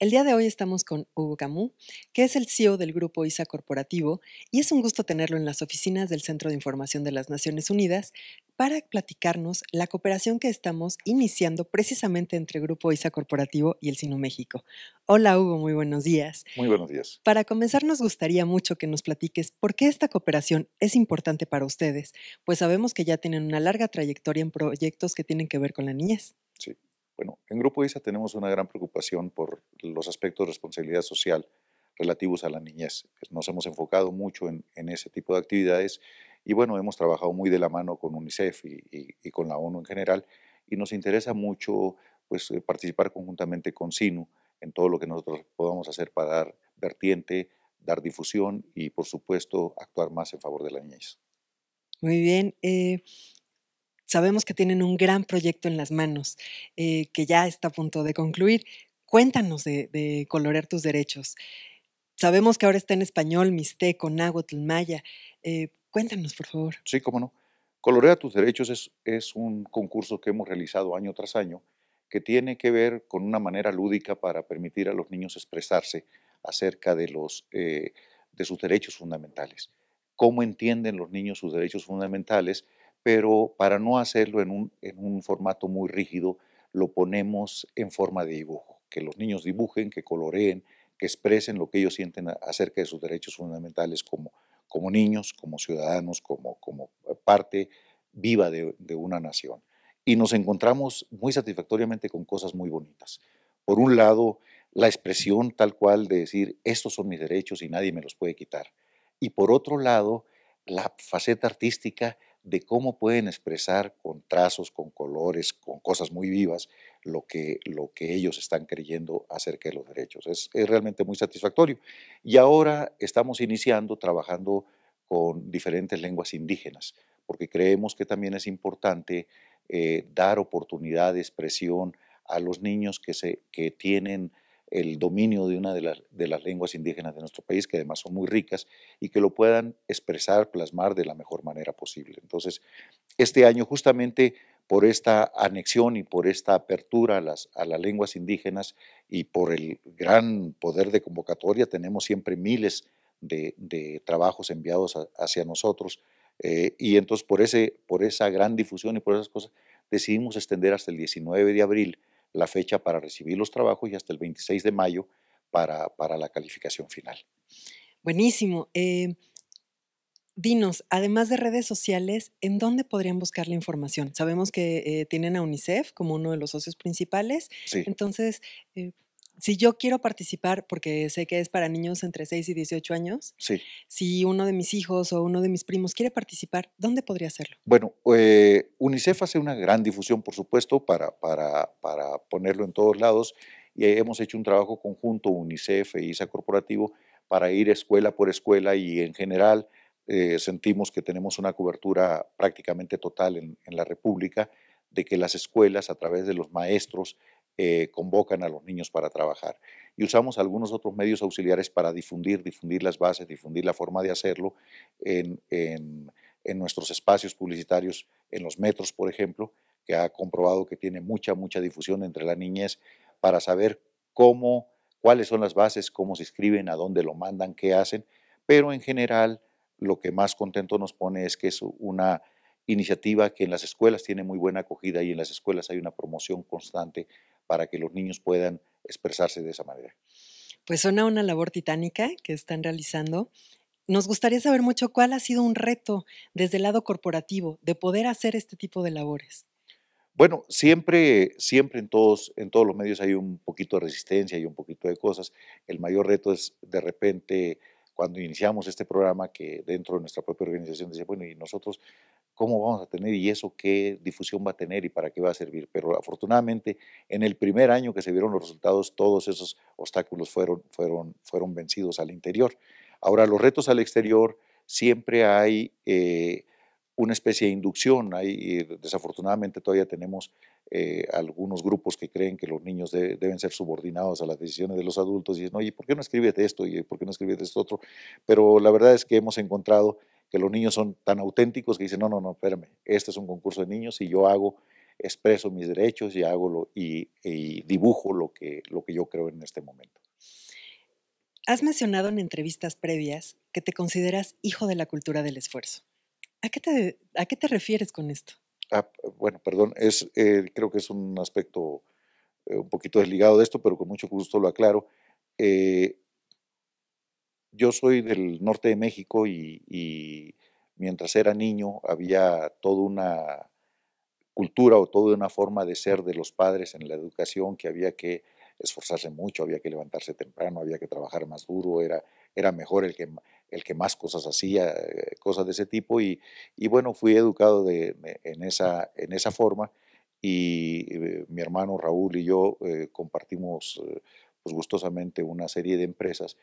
El día de hoy estamos con Hugo Camus, que es el CEO del grupo ISA Corporativo, y es un gusto tenerlo en las oficinas del Centro de Información de las Naciones Unidas para platicarnos la cooperación que estamos iniciando precisamente entre Grupo ISA Corporativo y el Sino México. Hola Hugo, muy buenos días. Muy buenos días. Para comenzar, nos gustaría mucho que nos platiques por qué esta cooperación es importante para ustedes, pues sabemos que ya tienen una larga trayectoria en proyectos que tienen que ver con la niñez. Sí. Bueno, en Grupo ISA tenemos una gran preocupación por los aspectos de responsabilidad social relativos a la niñez. Nos hemos enfocado mucho en, ese tipo de actividades y bueno, hemos trabajado muy de la mano con UNICEF y, con la ONU en general y nos interesa mucho pues, eh, participar conjuntamente con SINU en todo lo que nosotros podamos hacer para dar vertiente, dar difusión y, por supuesto, actuar más en favor de la niñez. Muy bien. Eh, Sabemos que tienen un gran proyecto en las manos eh, que ya está a punto de concluir. Cuéntanos de, Colorear tus derechos. Sabemos que ahora está en español, mixteco, náhuatl, maya. Eh, cuéntanos, por favor. Sí, cómo no. Colorea tus derechos es, un concurso que hemos realizado año tras año que tiene que ver con una manera lúdica para permitir a los niños expresarse acerca de eh, sus derechos fundamentales. ¿Cómo entienden los niños sus derechos fundamentales pero para no hacerlo en un, formato muy rígido, lo ponemos en forma de dibujo, que los niños dibujen, que coloreen, que expresen lo que ellos sienten acerca de sus derechos fundamentales como, niños, como ciudadanos, como, eh, parte viva de, una nación. Y nos encontramos muy satisfactoriamente con cosas muy bonitas. Por un lado, la expresión tal cual de decir, estos son mis derechos y nadie me los puede quitar. Y por otro lado, la faceta artística de cómo pueden expresar con trazos, con colores, con cosas muy vivas, lo que, lo que ellos están creyendo acerca de los derechos. Es, realmente muy satisfactorio. Y ahora estamos iniciando trabajando con diferentes lenguas indígenas, porque creemos que también es importante eh, dar oportunidad de expresión a los niños que, se, que tienen el dominio de una de, las lenguas indígenas de nuestro país, que además son muy ricas, y que lo puedan expresar, plasmar de la mejor manera posible. Entonces, este año justamente por esta anexión y por esta apertura a las, a las lenguas indígenas y por el gran poder de convocatoria, tenemos siempre miles de, trabajos enviados hacia nosotros. Eh, y entonces por, ese, por esa gran difusión y por esas cosas, decidimos extender hasta el 19 de abril la fecha para recibir los trabajos y hasta el 26 de mayo para, la calificación final. Buenísimo. Eh, dinos, además de redes sociales, ¿en dónde podrían buscar la información? Sabemos que eh, tienen a UNICEF como uno de los socios principales. Entonces, eh, si yo quiero participar, porque sé que es para niños entre 6 y 18 años, sí. si uno de mis hijos o uno de mis primos quiere participar, ¿dónde podría hacerlo? Bueno, eh, UNICEF hace una gran difusión, por supuesto, para, para, para ponerlo en todos lados. Y hemos hecho un trabajo conjunto, UNICEF e ISA Corporativo, para ir escuela por escuela y en general eh, sentimos que tenemos una cobertura prácticamente total en, en la República de que las escuelas, a través de los maestros, eh, convocan a los niños para trabajar. Y usamos algunos otros medios auxiliares para difundir, difundir las bases, difundir la forma de hacerlo en, en, nuestros espacios publicitarios, en los metros, por ejemplo, que ha comprobado que tiene mucha, mucha difusión entre la niñez para saber cómo, cuáles son las bases, cómo se escriben, a dónde lo mandan, qué hacen. Pero en general, lo que más contento nos pone es que es una iniciativa que en las escuelas tiene muy buena acogida y en las escuelas hay una promoción constante para que los niños puedan expresarse de esa manera. Pues suena una labor titánica que están realizando. Nos gustaría saber mucho cuál ha sido un reto desde el lado corporativo de poder hacer este tipo de labores. Bueno, siempre, siempre en todos, en todos los medios hay un poquito de resistencia y un poquito de cosas. El mayor reto es de repente cuando iniciamos este programa que dentro de nuestra propia organización dice, bueno, y nosotros cómo vamos a tener y eso qué difusión va a tener y para qué va a servir. Pero afortunadamente, en el primer año que se vieron los resultados, todos esos obstáculos fueron, fueron, fueron vencidos al interior. Ahora, los retos al exterior, siempre hay eh, una especie de inducción. Hay, desafortunadamente todavía tenemos eh, algunos grupos que creen que los niños deben ser subordinados a las decisiones de los adultos y dicen, oye, ¿por qué no escribes esto? ¿Y por qué no escribes esto otro? Pero la verdad es que hemos encontrado que los niños son tan auténticos que dicen, no, no, no, espérame, este es un concurso de niños y yo hago, expreso mis derechos y hago lo, y, dibujo lo que, lo que yo creo en este momento. Has mencionado en entrevistas previas que te consideras hijo de la cultura del esfuerzo. ¿A qué te, a qué te refieres con esto? Ah, bueno, perdón, es, eh, creo que es un aspecto eh, un poquito desligado de esto, pero con mucho gusto lo aclaro. Eh, yo soy del norte de México y, mientras era niño había toda una cultura o toda una forma de ser de los padres en la educación que había que esforzarse mucho, había que levantarse temprano, había que trabajar más duro, era, era mejor el que, el que más cosas hacía, eh, cosas de ese tipo. Y, bueno, fui educado en, esa, en esa forma y eh, mi hermano Raúl y yo eh, compartimos pues gustosamente una serie de empresas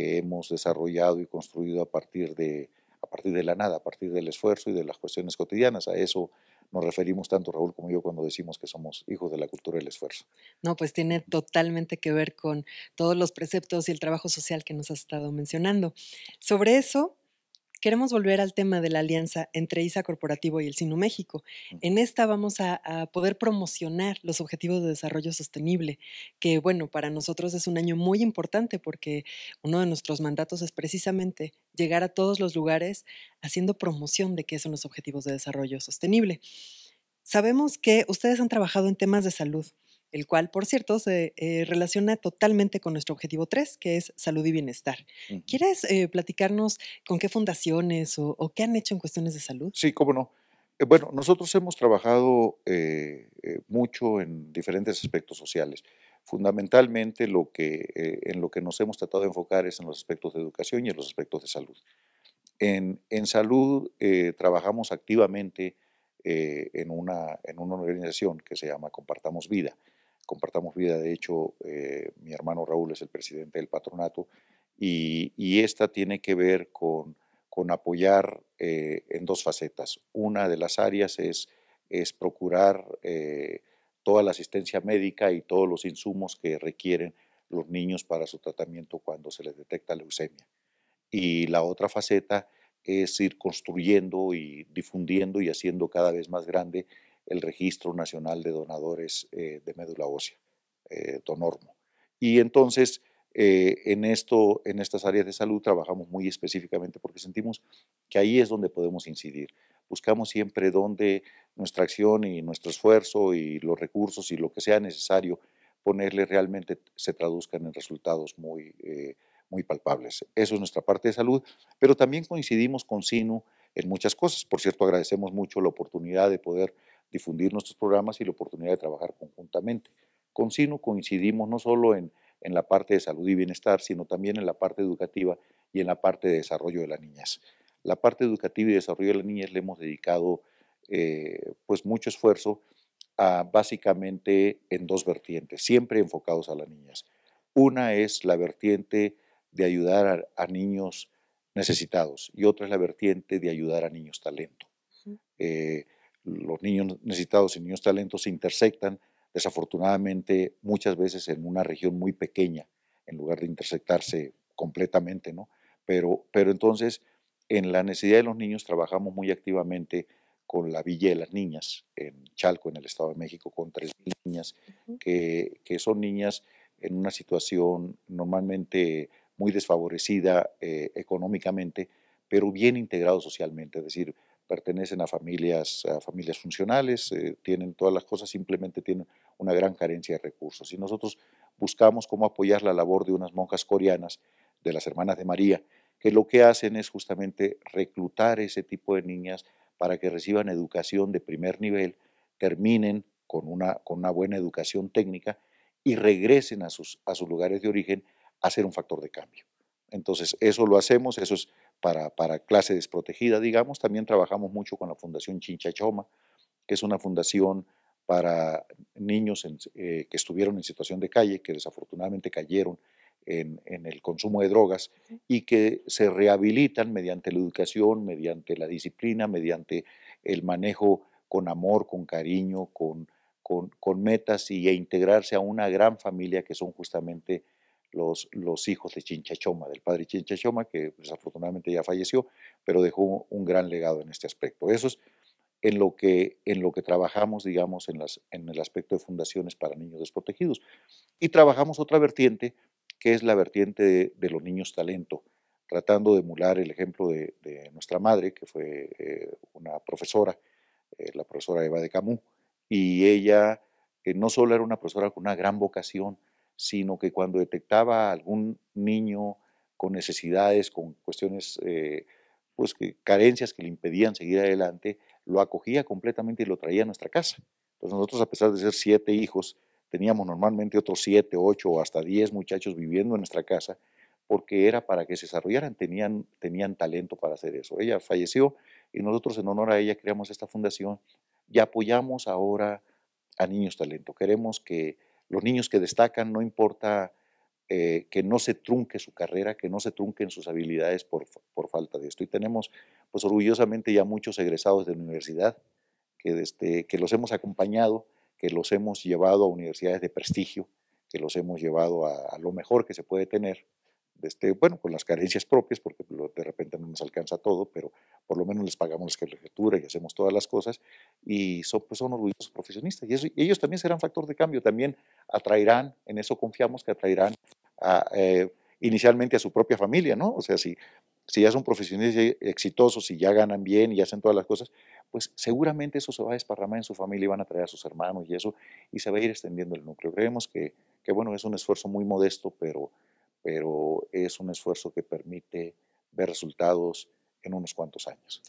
que hemos desarrollado y construido a partir, de, a partir de la nada, a partir del esfuerzo y de las cuestiones cotidianas. A eso nos referimos tanto Raúl como yo cuando decimos que somos hijos de la cultura del esfuerzo. No, pues tiene totalmente que ver con todos los preceptos y el trabajo social que nos has estado mencionando. Sobre eso, queremos volver al tema de la alianza entre ISA Corporativo y el Sino México. En esta vamos a, poder promocionar los objetivos de desarrollo sostenible, que bueno, para nosotros es un año muy importante porque uno de nuestros mandatos es precisamente llegar a todos los lugares haciendo promoción de qué son los objetivos de desarrollo sostenible. Sabemos que ustedes han trabajado en temas de salud el cual, por cierto, se eh, relaciona totalmente con nuestro objetivo 3, que es salud y bienestar. ¿Quieres eh, platicarnos con qué fundaciones o, qué han hecho en cuestiones de salud? Sí, cómo no. Eh, bueno, nosotros hemos trabajado mucho en diferentes aspectos sociales. Fundamentalmente lo que, en lo que nos hemos tratado de enfocar es en los aspectos de educación y en los aspectos de salud. En, salud trabajamos activamente en en, una, organización que se llama Compartamos Vida, Compartamos Vida, de hecho, eh, mi hermano Raúl es el presidente del patronato y, esta tiene que ver con, con apoyar eh, en dos facetas. Una de las áreas es, es procurar eh, toda la asistencia médica y todos los insumos que requieren los niños para su tratamiento cuando se les detecta leucemia. Y la otra faceta es ir construyendo y difundiendo y haciendo cada vez más grande el Registro Nacional de Donadores eh, de Médula Ósea, eh, Donormo. Y entonces, eh, en, esto, en estas áreas de salud trabajamos muy específicamente porque sentimos que ahí es donde podemos incidir. Buscamos siempre donde nuestra acción y nuestro esfuerzo y los recursos y lo que sea necesario ponerle realmente se traduzcan en resultados muy, eh, muy palpables. Eso es nuestra parte de salud, pero también coincidimos con SINU en muchas cosas. Por cierto, agradecemos mucho la oportunidad de poder difundir nuestros programas y la oportunidad de trabajar conjuntamente. Con Sino coincidimos no solo en, en la parte de salud y bienestar, sino también en la parte educativa y en la parte de desarrollo de las niñas. La parte educativa y desarrollo de las niñas le hemos dedicado eh, pues mucho esfuerzo básicamente en dos vertientes, siempre enfocados a las niñas. Una es la vertiente de ayudar a, niños necesitados y otra es la vertiente de ayudar a niños talento los niños necesitados y niños talentos se intersectan, desafortunadamente, muchas veces en una región muy pequeña, en lugar de intersectarse completamente, ¿no? Pero, pero entonces, en la necesidad de los niños trabajamos muy activamente con la Villa de las Niñas, en Chalco, en el Estado de México, con tres niñas, que, son niñas en una situación normalmente muy desfavorecida eh, económicamente, pero bien integrado socialmente, es decir, pertenecen a familias, a familias funcionales, eh, tienen todas las cosas, simplemente tienen una gran carencia de recursos. Y nosotros buscamos cómo apoyar la labor de unas monjas coreanas, de las hermanas de María, que lo que hacen es justamente reclutar ese tipo de niñas para que reciban educación de primer nivel, terminen con una, con una buena educación técnica y regresen a sus, a sus lugares de origen a ser un factor de cambio. Entonces, eso lo hacemos, eso es para, clase desprotegida, digamos. También trabajamos mucho con la Fundación chincha choma que es una fundación para niños eh, que estuvieron en situación de calle, que desafortunadamente cayeron en, el consumo de drogas y que se rehabilitan mediante la educación, mediante la disciplina, mediante el manejo con amor, con cariño, con, con, metas y, e integrarse a una gran familia que son justamente los, hijos de Chinchachoma, del padre Chinchachoma, que pues, desafortunadamente ya falleció, pero dejó un gran legado en este aspecto. Eso es en lo que, en lo que trabajamos, digamos, en, en el aspecto de fundaciones para niños desprotegidos. Y trabajamos otra vertiente, que es la vertiente de, los niños talento, tratando de emular el ejemplo de, nuestra madre, que fue eh, una profesora, eh, la profesora Eva de Camus, y ella que eh, no solo era una profesora con una gran vocación, sino que cuando detectaba algún niño con necesidades, con cuestiones, eh, pues que, carencias que le impedían seguir adelante, lo acogía completamente y lo traía a nuestra casa. Entonces nosotros, a pesar de ser siete hijos, teníamos normalmente otros siete, ocho o hasta diez muchachos viviendo en nuestra casa, porque era para que se desarrollaran, tenían, tenían talento para hacer eso. Ella falleció y nosotros en honor a ella creamos esta fundación y apoyamos ahora a Niños Talento. Queremos que los niños que destacan, no importa eh, que no se trunque su carrera, que no se trunquen sus habilidades por, falta de esto. Y tenemos, pues orgullosamente, ya muchos egresados de la universidad este, que, los hemos acompañado, que los hemos llevado a universidades de prestigio, que los hemos llevado a lo mejor que se puede tener este, bueno, con las carencias propias, porque de repente no nos alcanza todo, pero por lo menos les pagamos la escritura y hacemos todas las cosas, y son, pues son orgullosos profesionistas. Y, eso, ellos también serán factor de cambio, también atraerán, en eso confiamos que atraerán eh, inicialmente a su propia familia, ¿no? O sea, si, si ya son profesionistas exitosos y si ya ganan bien y hacen todas las cosas, pues seguramente eso se va a desparramar en su familia y van a traer a sus hermanos y eso, y se va a ir extendiendo el núcleo. Creemos que, que bueno, es un esfuerzo muy modesto, pero pero es un esfuerzo que permite ver resultados en unos cuantos años.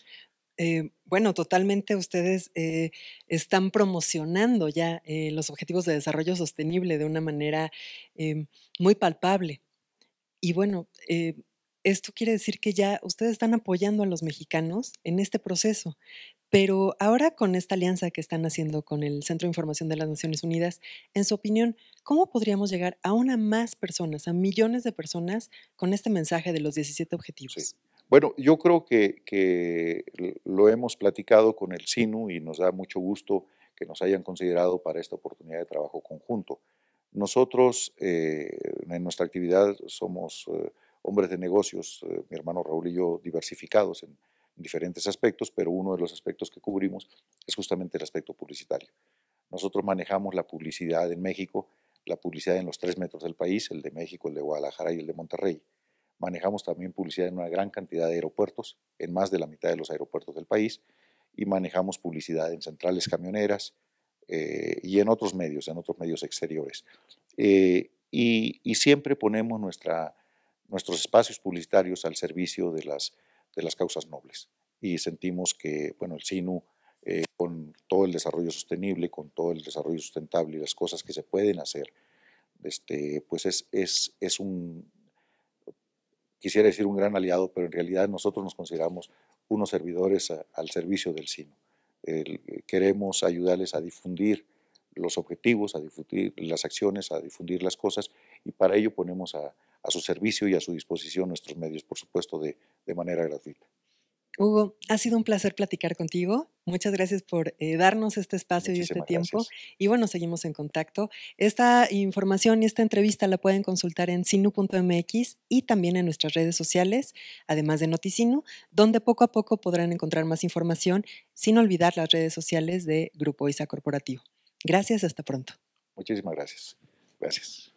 Eh, bueno, totalmente ustedes eh, están promocionando ya eh, los objetivos de desarrollo sostenible de una manera muy palpable. Y bueno, esto quiere decir que ya ustedes están apoyando a los mexicanos en este proceso. Pero ahora con esta alianza que están haciendo con el Centro de Información de las Naciones Unidas, en su opinión, ¿cómo podríamos llegar a una más personas, a millones de personas, con este mensaje de los 17 objetivos? Bueno, yo creo que, que, lo hemos platicado con el SINU y nos da mucho gusto que nos hayan considerado para esta oportunidad de trabajo conjunto. Nosotros eh, en nuestra actividad somos... Eh, hombres de negocios, eh, mi hermano Raúl y yo, diversificados en, diferentes aspectos, pero uno de los aspectos que cubrimos es justamente el aspecto publicitario. Nosotros manejamos la publicidad en México, la publicidad en los tres metros del país, el de México, el de Guadalajara y el de Monterrey. Manejamos también publicidad en una gran cantidad de aeropuertos, en más de la mitad de los aeropuertos del país, y manejamos publicidad en centrales camioneras eh, y en otros medios, en otros medios exteriores. Eh, y, y, siempre ponemos nuestra, nuestros espacios publicitarios al servicio de las, de las causas nobles. Y sentimos que, bueno, el SINU, eh, con todo el desarrollo sostenible, con todo el desarrollo sustentable y las cosas que se pueden hacer, este, pues es, es, es un, quisiera decir un gran aliado, pero en realidad nosotros nos consideramos unos servidores al servicio del SINU. Eh, queremos ayudarles a difundir los objetivos, a difundir las acciones, a difundir las cosas y para ello ponemos a, a su servicio y a su disposición nuestros medios, por supuesto, de, manera gratuita. Hugo, ha sido un placer platicar contigo. Muchas gracias por eh, darnos este espacio y este tiempo. Y bueno, seguimos en contacto. Esta información y esta entrevista la pueden consultar en sinu.mx y también en nuestras redes sociales, además de Noticinu, donde poco a poco podrán encontrar más información, sin olvidar las redes sociales de Grupo ISA Corporativo. Gracias, hasta pronto. Muchísimas gracias. Gracias.